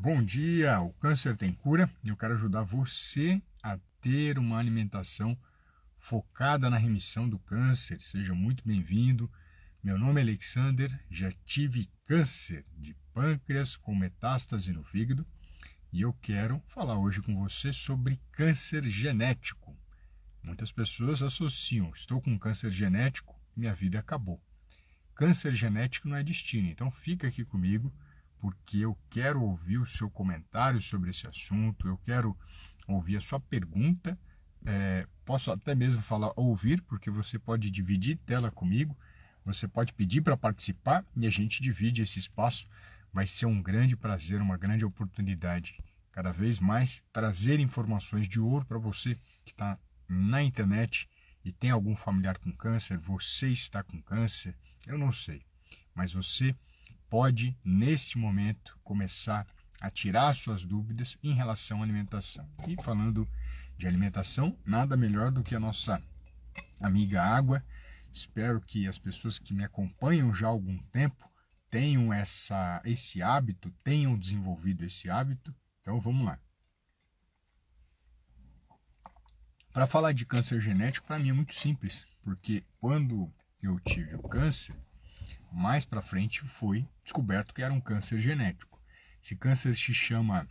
Bom dia, o câncer tem cura. Eu quero ajudar você a ter uma alimentação focada na remissão do câncer. Seja muito bem-vindo. Meu nome é Alexander, já tive câncer de pâncreas com metástase no fígado e eu quero falar hoje com você sobre câncer genético. Muitas pessoas associam: estou com câncer genético, minha vida acabou. Câncer genético não é destino, então fica aqui comigo porque eu quero ouvir o seu comentário sobre esse assunto, eu quero ouvir a sua pergunta. É, posso até mesmo falar ouvir, porque você pode dividir tela comigo, você pode pedir para participar e a gente divide esse espaço. Vai ser um grande prazer, uma grande oportunidade, cada vez mais trazer informações de ouro para você que está na internet e tem algum familiar com câncer, você está com câncer, eu não sei, mas você pode, neste momento, começar a tirar suas dúvidas em relação à alimentação. E falando de alimentação, nada melhor do que a nossa amiga água. Espero que as pessoas que me acompanham já há algum tempo tenham essa, esse hábito, tenham desenvolvido esse hábito. Então vamos lá. Para falar de câncer genético, para mim é muito simples, porque quando eu tive o câncer, mais para frente foi descoberto que era um câncer genético. Esse câncer se chama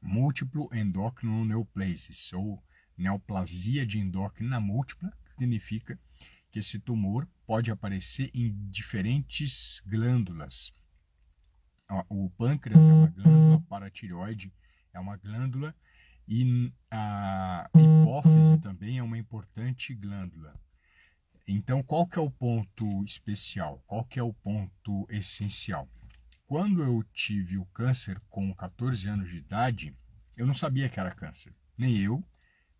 múltiplo endócrino neoplasis, ou neoplasia de endócrina múltipla, que significa que esse tumor pode aparecer em diferentes glândulas. O pâncreas é uma glândula, paratireoide é uma glândula e a hipófise também é uma importante glândula. Então, qual que é o ponto especial? Qual que é o ponto essencial? Quando eu tive o câncer com 14 anos de idade, eu não sabia que era câncer. Nem eu,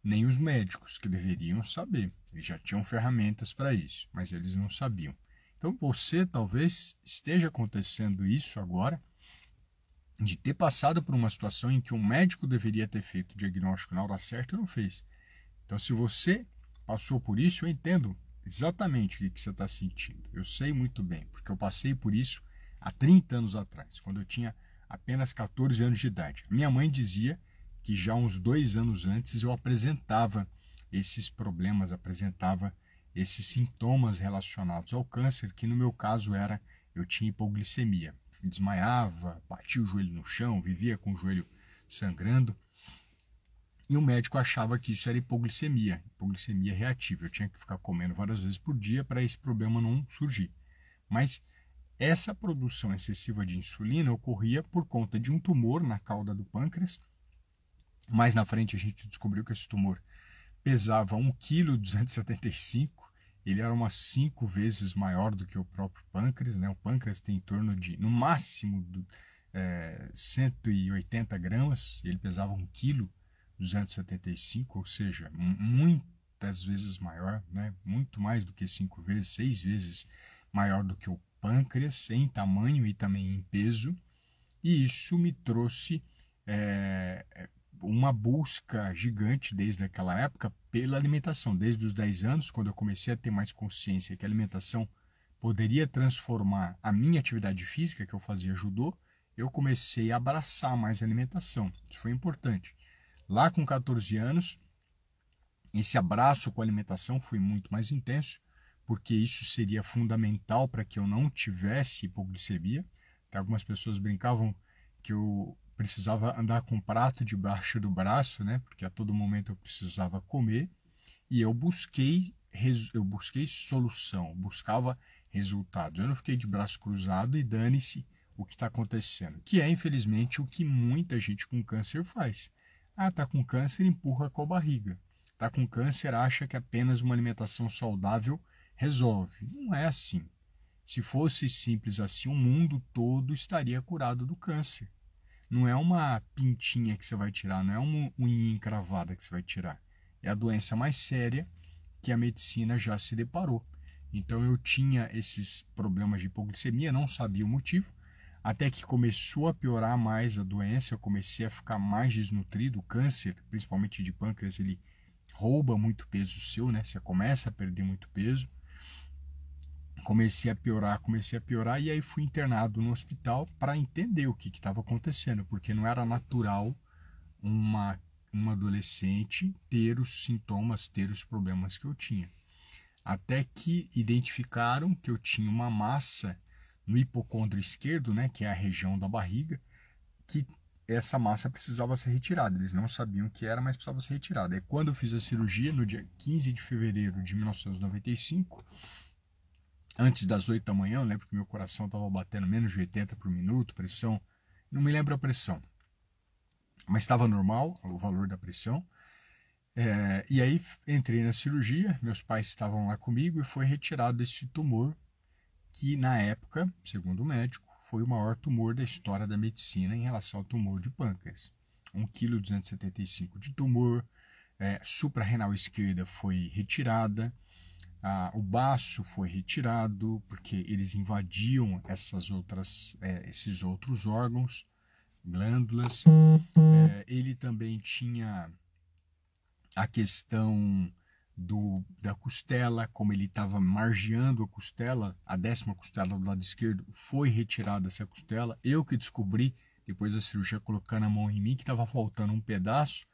nem os médicos, que deveriam saber. Eles já tinham ferramentas para isso, mas eles não sabiam. Então, você talvez esteja acontecendo isso agora, de ter passado por uma situação em que um médico deveria ter feito o diagnóstico na hora certa e não fez. Então, se você passou por isso, eu entendo, exatamente o que você está sentindo. Eu sei muito bem, porque eu passei por isso há 30 anos atrás, quando eu tinha apenas 14 anos de idade. Minha mãe dizia que já uns dois anos antes eu apresentava esses problemas, apresentava esses sintomas relacionados ao câncer, que no meu caso era eu tinha hipoglicemia. Desmaiava, batia o joelho no chão, vivia com o joelho sangrando. E o médico achava que isso era hipoglicemia, hipoglicemia reativa. Eu tinha que ficar comendo várias vezes por dia para esse problema não surgir. Mas essa produção excessiva de insulina ocorria por conta de um tumor na cauda do pâncreas. Mais na frente a gente descobriu que esse tumor pesava 1,275 kg, ele era umas 5 vezes maior do que o próprio pâncreas. Né? O pâncreas tem em torno de, no máximo, do, é, 180 gramas, ele pesava 1 quilo. 275, ou seja, muitas vezes maior, né? muito mais do que cinco vezes, seis vezes maior do que o pâncreas, em tamanho e também em peso, e isso me trouxe é, é uma busca gigante desde aquela época pela alimentação, desde os 10 anos, quando eu comecei a ter mais consciência que a alimentação poderia transformar a minha atividade física que eu fazia judô, eu comecei a abraçar mais a alimentação. Isso foi importante. Lá com 14 anos, esse abraço com a alimentação foi muito mais intenso, porque isso seria fundamental para que eu não tivesse hipoglicemia. Até algumas pessoas brincavam que eu precisava andar com um prato debaixo do braço, né? Porque a todo momento eu precisava comer. E eu busquei, eu busquei solução, buscava resultados. Eu não fiquei de braço cruzado e dane-se o que está acontecendo, que é infelizmente o que muita gente com câncer faz. Ah, tá com câncer, empurra com a barriga. Tá com câncer, acha que apenas uma alimentação saudável resolve. Não é assim. Se fosse simples assim, o mundo todo estaria curado do câncer. Não é uma pintinha que você vai tirar, não é uma unha encravada que você vai tirar. É a doença mais séria que a medicina já se deparou. Então eu tinha esses problemas de hipoglicemia, não sabia o motivo, até que começou a piorar mais a doença, eu comecei a ficar mais desnutrido, o câncer, principalmente de pâncreas, ele rouba muito peso seu, né? Você começa a perder muito peso. Comecei a piorar, comecei a piorar e aí fui internado no hospital para entender o que estava acontecendo, porque não era natural uma uma adolescente ter os sintomas, ter os problemas que eu tinha. Até que identificaram que eu tinha uma massa no hipocôndrio esquerdo, né, que é a região da barriga, que essa massa precisava ser retirada. Eles não sabiam o que era, mas precisava ser retirada. E quando eu fiz a cirurgia, no dia 15 de fevereiro de 1995, antes das 8 da manhã, eu lembro que meu coração estava batendo menos de 80 por minuto, pressão, não me lembro a pressão, mas estava normal o valor da pressão. É, e aí entrei na cirurgia, meus pais estavam lá comigo e foi retirado esse tumor que na época, segundo o médico, foi o maior tumor da história da medicina em relação ao tumor de pâncreas. 1,275 kg de tumor, é, suprarrenal esquerda foi retirada, a, o baço foi retirado, porque eles invadiam essas outras, é, esses outros órgãos, glândulas. É, ele também tinha a questão do, da costela, como ele estava margeando a costela, a décima costela do lado esquerdo, foi retirada essa costela. Eu que descobri, depois da cirurgia, colocando a mão em mim, que estava faltando um pedaço.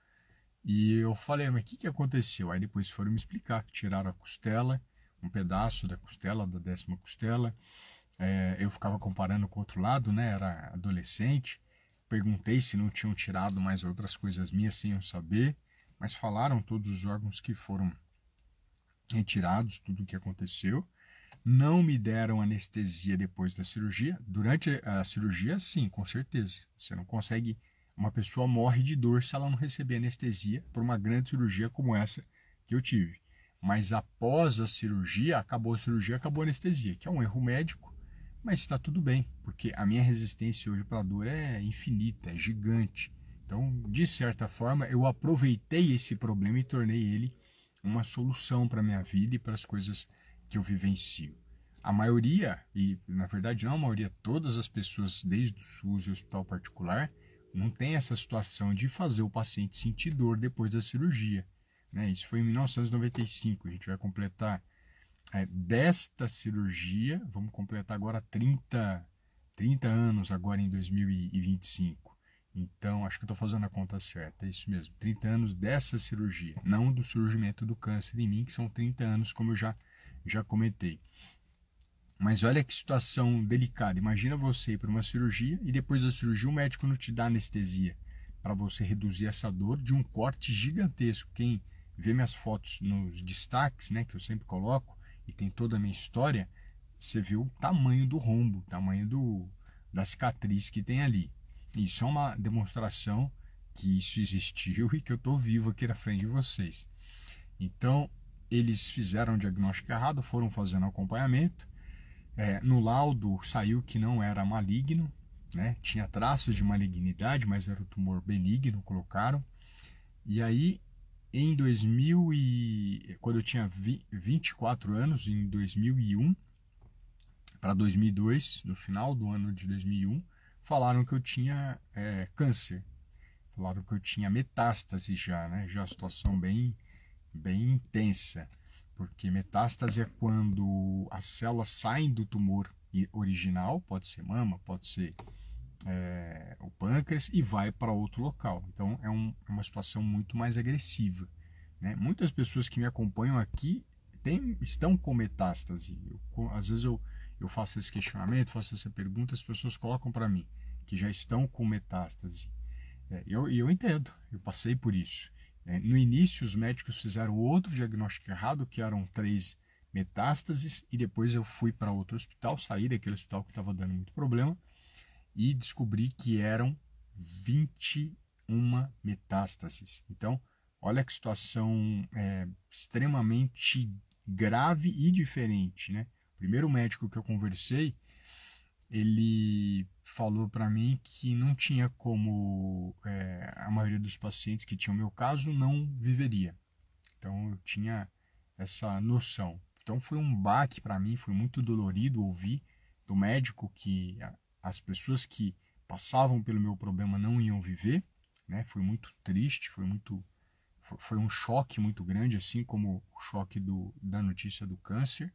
E eu falei, ah, mas o que, que aconteceu? Aí depois foram me explicar, que tiraram a costela, um pedaço da costela, da décima costela. É, eu ficava comparando com o outro lado, né? Era adolescente. Perguntei se não tinham tirado mais outras coisas minhas sem eu saber, mas falaram todos os órgãos que foram retirados tudo o que aconteceu. Não me deram anestesia depois da cirurgia. Durante a cirurgia, sim, com certeza. Você não consegue. Uma pessoa morre de dor se ela não receber anestesia por uma grande cirurgia como essa que eu tive. Mas após a cirurgia, acabou a cirurgia, acabou a anestesia, que é um erro médico, mas está tudo bem, porque a minha resistência hoje para a dor é infinita, é gigante. Então, de certa forma, eu aproveitei esse problema e tornei ele uma solução para minha vida e para as coisas que eu vivencio. A maioria, e na verdade não a maioria, todas as pessoas, desde o SUS e o hospital particular, não tem essa situação de fazer o paciente sentir dor depois da cirurgia. Né? Isso foi em 1995, a gente vai completar é, desta cirurgia, vamos completar agora 30, 30 anos, agora em 2025. Então, acho que estou fazendo a conta certa, é isso mesmo. 30 anos dessa cirurgia, não do surgimento do câncer em mim, que são 30 anos, como eu já, já comentei. Mas olha que situação delicada. Imagina você ir para uma cirurgia e depois da cirurgia o médico não te dá anestesia para você reduzir essa dor de um corte gigantesco. Quem vê minhas fotos nos destaques, né, que eu sempre coloco, e tem toda a minha história, você vê o tamanho do rombo, o tamanho do, da cicatriz que tem ali. Isso é uma demonstração que isso existiu e que eu estou vivo aqui na frente de vocês. Então, eles fizeram o diagnóstico errado, foram fazendo acompanhamento. É, no laudo saiu que não era maligno, né? tinha traços de malignidade, mas era um tumor benigno, colocaram. E aí, em 2000 e... quando eu tinha 24 anos, em 2001 para 2002, no final do ano de 2001, falaram que eu tinha é, câncer. Falaram que eu tinha metástase já, né? Já situação bem, bem intensa. Porque metástase é quando as células saem do tumor original, pode ser mama, pode ser é, o pâncreas, e vai para outro local. Então é, um, é uma situação muito mais agressiva. Né? Muitas pessoas que me acompanham aqui tem, estão com metástase. Eu, às vezes eu, eu faço esse questionamento, faço essa pergunta, as pessoas colocam para mim que já estão com metástase. É, eu, eu entendo, eu passei por isso. É, no início, os médicos fizeram outro diagnóstico errado, que eram três metástases, e depois eu fui para outro hospital, saí daquele hospital que estava dando muito problema, e descobri que eram 21 metástases. Então, olha que situação é, extremamente grave e diferente, né? O primeiro médico que eu conversei, ele falou para mim que não tinha como é, a maioria dos pacientes que tinham meu caso não viveria. Então eu tinha essa noção. Então foi um baque para mim, foi muito dolorido ouvir do médico que as pessoas que passavam pelo meu problema não iam viver, né? Foi muito triste, foi muito foi um choque muito grande, assim como o choque do, da notícia do câncer.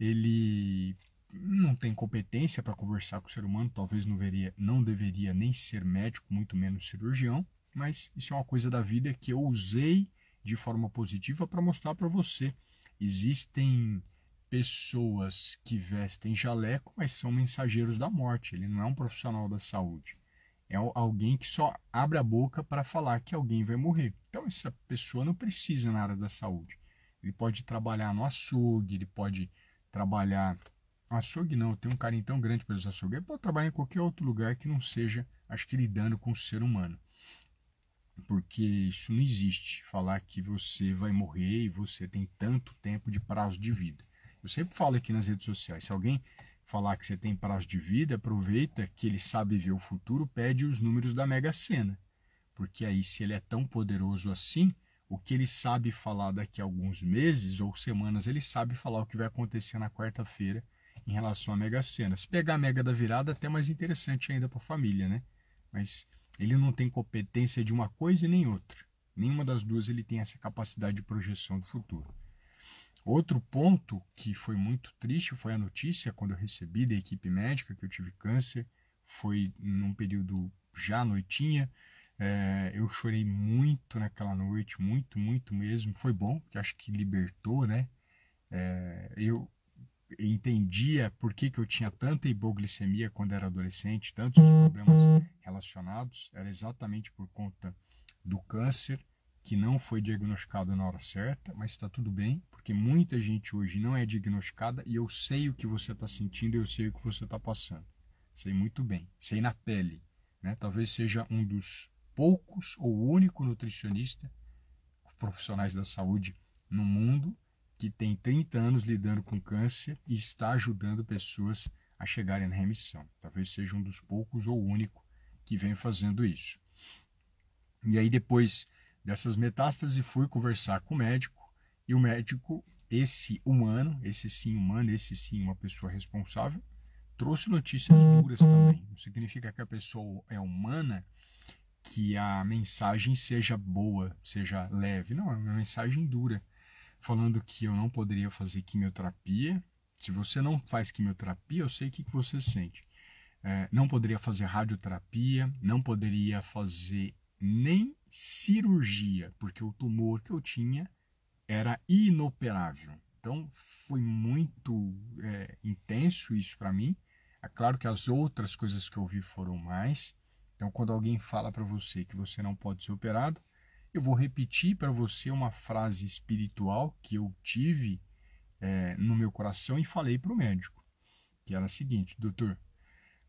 Ele não tem competência para conversar com o ser humano, talvez não, veria, não deveria nem ser médico, muito menos cirurgião, mas isso é uma coisa da vida que eu usei de forma positiva para mostrar para você. Existem pessoas que vestem jaleco, mas são mensageiros da morte, ele não é um profissional da saúde. É alguém que só abre a boca para falar que alguém vai morrer. Então, essa pessoa não precisa na área da saúde. Ele pode trabalhar no açougue, ele pode trabalhar Açougue não, tem um carinho tão grande pelos açougues. Ele pode trabalhar em qualquer outro lugar que não seja, acho que lidando com o ser humano. Porque isso não existe. Falar que você vai morrer e você tem tanto tempo de prazo de vida. Eu sempre falo aqui nas redes sociais, se alguém falar que você tem prazo de vida, aproveita que ele sabe ver o futuro, pede os números da Mega Sena. Porque aí, se ele é tão poderoso assim, o que ele sabe falar daqui a alguns meses ou semanas, ele sabe falar o que vai acontecer na quarta-feira em relação à Mega Sena. Se pegar a Mega da virada, até mais interessante ainda para a família, né? Mas ele não tem competência de uma coisa e nem outra. Nenhuma das duas ele tem essa capacidade de projeção do futuro. Outro ponto que foi muito triste foi a notícia quando eu recebi da equipe médica que eu tive câncer. Foi num período já noitinha. É, eu chorei muito naquela noite, muito, muito mesmo. Foi bom, porque acho que libertou, né? É, eu entendia por que, que eu tinha tanta hipoglicemia quando era adolescente, tantos problemas relacionados, era exatamente por conta do câncer que não foi diagnosticado na hora certa, mas está tudo bem, porque muita gente hoje não é diagnosticada e eu sei o que você está sentindo, eu sei o que você está passando. Sei muito bem, sei na pele. Né? Talvez seja um dos poucos ou único nutricionista, profissionais da saúde no mundo que tem 30 anos lidando com câncer e está ajudando pessoas a chegarem na remissão. Talvez seja um dos poucos ou único que vem fazendo isso. E aí depois dessas metástases fui conversar com o médico e o médico, esse humano, esse sim humano, esse sim uma pessoa responsável, trouxe notícias duras também. Não significa que a pessoa é humana, que a mensagem seja boa, seja leve. Não, é uma mensagem dura falando que eu não poderia fazer quimioterapia. Se você não faz quimioterapia, eu sei o que, você sente. É, não poderia fazer radioterapia, não poderia fazer nem cirurgia, porque o tumor que eu tinha era inoperável. Então foi muito é, intenso isso para mim. É claro que as outras coisas que eu vi foram mais. Então, quando alguém fala para você que você não pode ser operado, eu vou repetir para você uma frase espiritual que eu tive é, no meu coração e falei para o médico, que era a seguinte, doutor,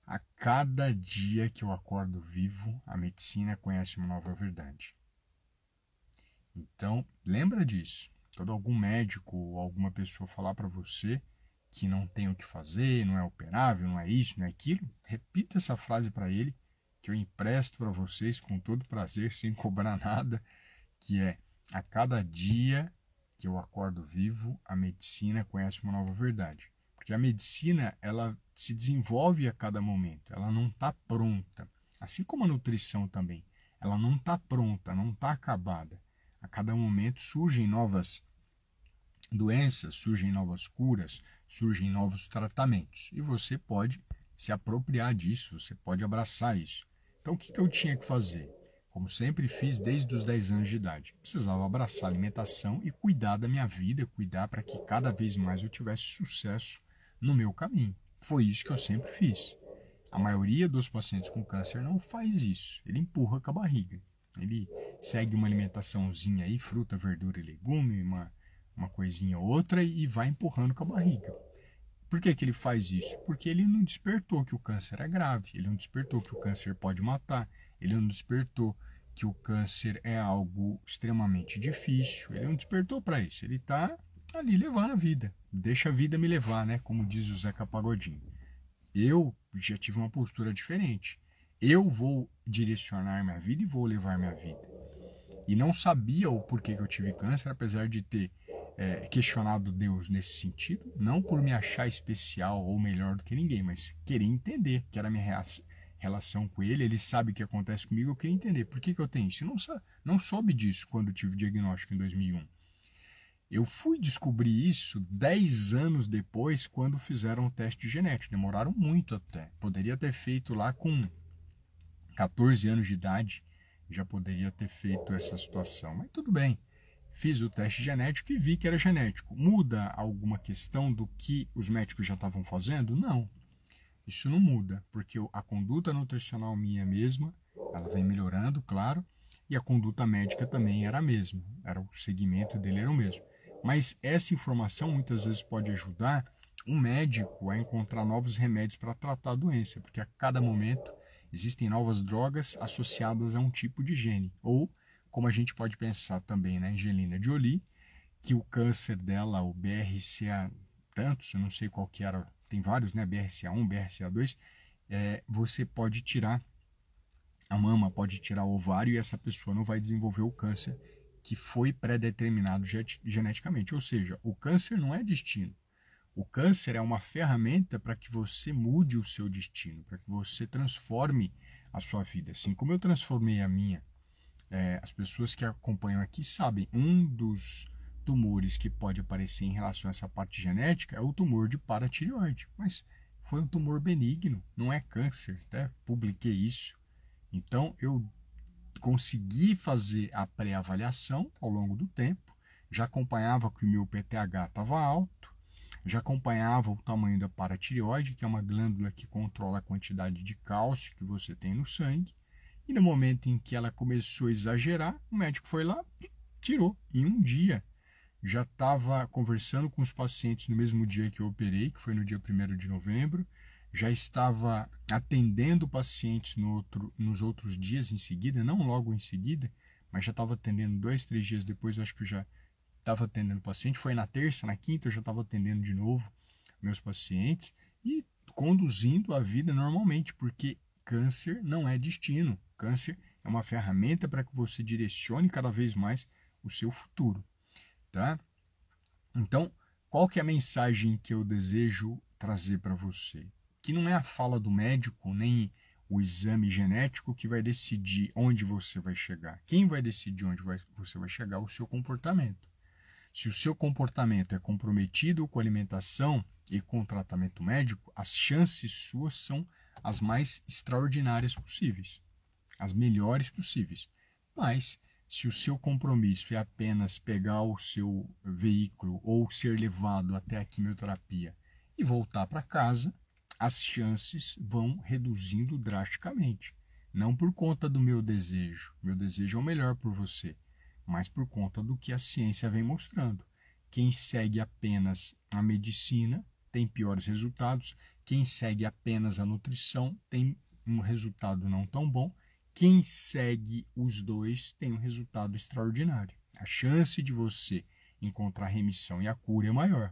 a cada dia que eu acordo vivo, a medicina conhece uma nova verdade. Então, lembra disso. Quando algum médico ou alguma pessoa falar para você que não tem o que fazer, não é operável, não é isso, não é aquilo, repita essa frase para ele que eu empresto para vocês com todo prazer, sem cobrar nada, que é a cada dia que eu acordo vivo, a medicina conhece uma nova verdade. Porque a medicina, ela se desenvolve a cada momento, ela não está pronta. Assim como a nutrição também, ela não está pronta, não está acabada. A cada momento surgem novas doenças, surgem novas curas, surgem novos tratamentos. E você pode se apropriar disso, você pode abraçar isso. Então, o que, que eu tinha que fazer? Como sempre fiz desde os 10 anos de idade, precisava abraçar a alimentação e cuidar da minha vida, cuidar para que cada vez mais eu tivesse sucesso no meu caminho. Foi isso que eu sempre fiz. A maioria dos pacientes com câncer não faz isso, ele empurra com a barriga. Ele segue uma alimentaçãozinha aí, fruta, verdura e legume, uma, uma coisinha ou outra, e vai empurrando com a barriga. Por que, que ele faz isso? Porque ele não despertou que o câncer é grave, ele não despertou que o câncer pode matar, ele não despertou que o câncer é algo extremamente difícil, ele não despertou para isso, ele está ali levando a vida. Deixa a vida me levar, né? Como diz o Zeca Pagodinho. Eu já tive uma postura diferente. Eu vou direcionar minha vida e vou levar minha vida. E não sabia o porquê que eu tive câncer, apesar de ter é, questionado Deus nesse sentido, não por me achar especial ou melhor do que ninguém, mas querer entender que era a minha relação com ele, ele sabe o que acontece comigo, eu queria entender por que, que eu tenho isso. Eu não, não soube disso quando tive o diagnóstico em 2001. Eu fui descobrir isso 10 anos depois, quando fizeram o teste genético. Demoraram muito até. Poderia ter feito lá com 14 anos de idade, já poderia ter feito essa situação, mas tudo bem. Fiz o teste genético e vi que era genético. Muda alguma questão do que os médicos já estavam fazendo? Não. Isso não muda, porque a conduta nutricional minha é mesma, ela vem melhorando, claro, e a conduta médica também era a mesma, era o segmento dele era o mesmo. Mas essa informação muitas vezes pode ajudar um médico a encontrar novos remédios para tratar a doença, porque a cada momento existem novas drogas associadas a um tipo de gene ou como a gente pode pensar também na né, Angelina Jolie, que o câncer dela, o BRCA tantos, eu não sei qual que era, tem vários, né? BRCA1, BRCA2, é, você pode tirar a mama, pode tirar o ovário e essa pessoa não vai desenvolver o câncer que foi predeterminado geneticamente. Ou seja, o câncer não é destino. O câncer é uma ferramenta para que você mude o seu destino, para que você transforme a sua vida, assim como eu transformei a minha é, as pessoas que acompanham aqui sabem, um dos tumores que pode aparecer em relação a essa parte genética é o tumor de paratireoide, mas foi um tumor benigno, não é câncer, até publiquei isso. Então eu consegui fazer a pré-avaliação ao longo do tempo, já acompanhava que o meu PTH estava alto, já acompanhava o tamanho da paratireoide, que é uma glândula que controla a quantidade de cálcio que você tem no sangue, e no momento em que ela começou a exagerar, o médico foi lá e tirou em um dia. Já estava conversando com os pacientes no mesmo dia que eu operei, que foi no dia 1 de novembro. Já estava atendendo pacientes no outro, nos outros dias em seguida, não logo em seguida, mas já estava atendendo dois, três dias depois, acho que eu já estava atendendo paciente. Foi na terça, na quinta, eu já estava atendendo de novo meus pacientes e conduzindo a vida normalmente, porque câncer não é destino. Câncer é uma ferramenta para que você direcione cada vez mais o seu futuro, tá? Então, qual que é a mensagem que eu desejo trazer para você? Que não é a fala do médico, nem o exame genético que vai decidir onde você vai chegar. Quem vai decidir onde vai, você vai chegar? O seu comportamento. Se o seu comportamento é comprometido com alimentação e com tratamento médico, as chances suas são as mais extraordinárias possíveis, as melhores possíveis. Mas se o seu compromisso é apenas pegar o seu veículo ou ser levado até a quimioterapia e voltar para casa, as chances vão reduzindo drasticamente. Não por conta do meu desejo, meu desejo é o melhor por você, mas por conta do que a ciência vem mostrando. Quem segue apenas a medicina tem piores resultados quem segue apenas a nutrição tem um resultado não tão bom. Quem segue os dois tem um resultado extraordinário. A chance de você encontrar remissão e a cura é maior.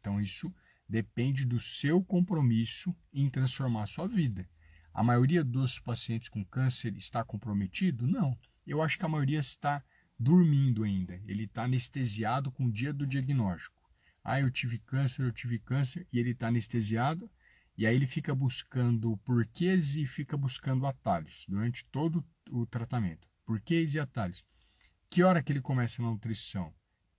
Então, isso depende do seu compromisso em transformar a sua vida. A maioria dos pacientes com câncer está comprometido? Não. Eu acho que a maioria está dormindo ainda. Ele está anestesiado com o dia do diagnóstico. Ah, eu tive câncer, eu tive câncer, e ele está anestesiado e aí ele fica buscando porquês e fica buscando atalhos durante todo o tratamento. Porquês e atalhos. Que hora que ele começa na nutrição?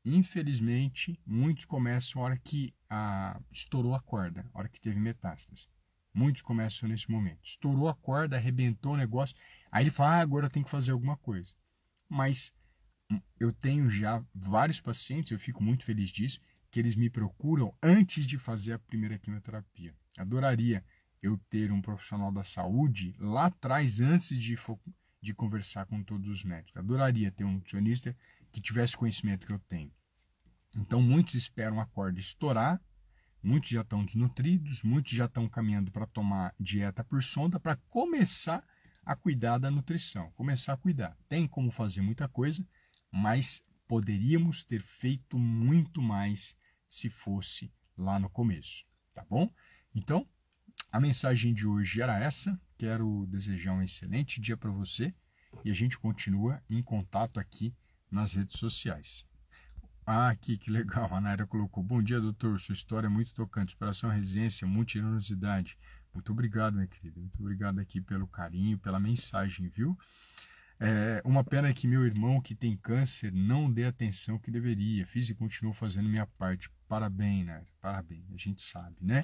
Infelizmente, muitos começam a hora que a, estourou a corda, a hora que teve metástase. Muitos começam nesse momento. Estourou a corda, arrebentou o negócio. Aí ele fala, ah, agora eu tenho que fazer alguma coisa. Mas hum, eu tenho já vários pacientes, eu fico muito feliz disso, que eles me procuram antes de fazer a primeira quimioterapia. Adoraria eu ter um profissional da saúde lá atrás, antes de, de conversar com todos os médicos. Adoraria ter um nutricionista que tivesse o conhecimento que eu tenho. Então, muitos esperam a corda estourar, muitos já estão desnutridos, muitos já estão caminhando para tomar dieta por sonda para começar a cuidar da nutrição, começar a cuidar. Tem como fazer muita coisa, mas Poderíamos ter feito muito mais se fosse lá no começo, tá bom? Então, a mensagem de hoje era essa. Quero desejar um excelente dia para você e a gente continua em contato aqui nas redes sociais. Ah, aqui que legal, a Naira colocou. Bom dia, doutor. Sua história é muito tocante, inspiração, resiliência, muita generosidade. Muito obrigado, minha querida. Muito obrigado aqui pelo carinho, pela mensagem, viu? É uma pena que meu irmão que tem câncer não dê atenção que deveria. Fiz e continuo fazendo minha parte. Parabéns, né? Parabéns. A gente sabe, né?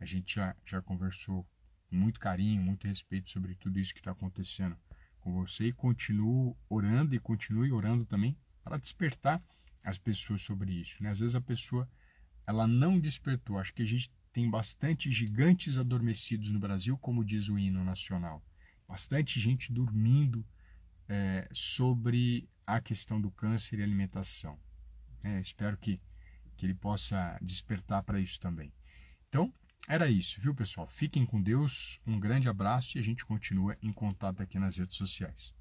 A gente já, já conversou com muito carinho, muito respeito sobre tudo isso que está acontecendo com você e continuo orando e continue orando também para despertar as pessoas sobre isso. Né? Às vezes a pessoa ela não despertou. Acho que a gente tem bastante gigantes adormecidos no Brasil, como diz o hino nacional. Bastante gente dormindo é, sobre a questão do câncer e alimentação. É, espero que, que ele possa despertar para isso também. Então, era isso, viu, pessoal? Fiquem com Deus, um grande abraço e a gente continua em contato aqui nas redes sociais.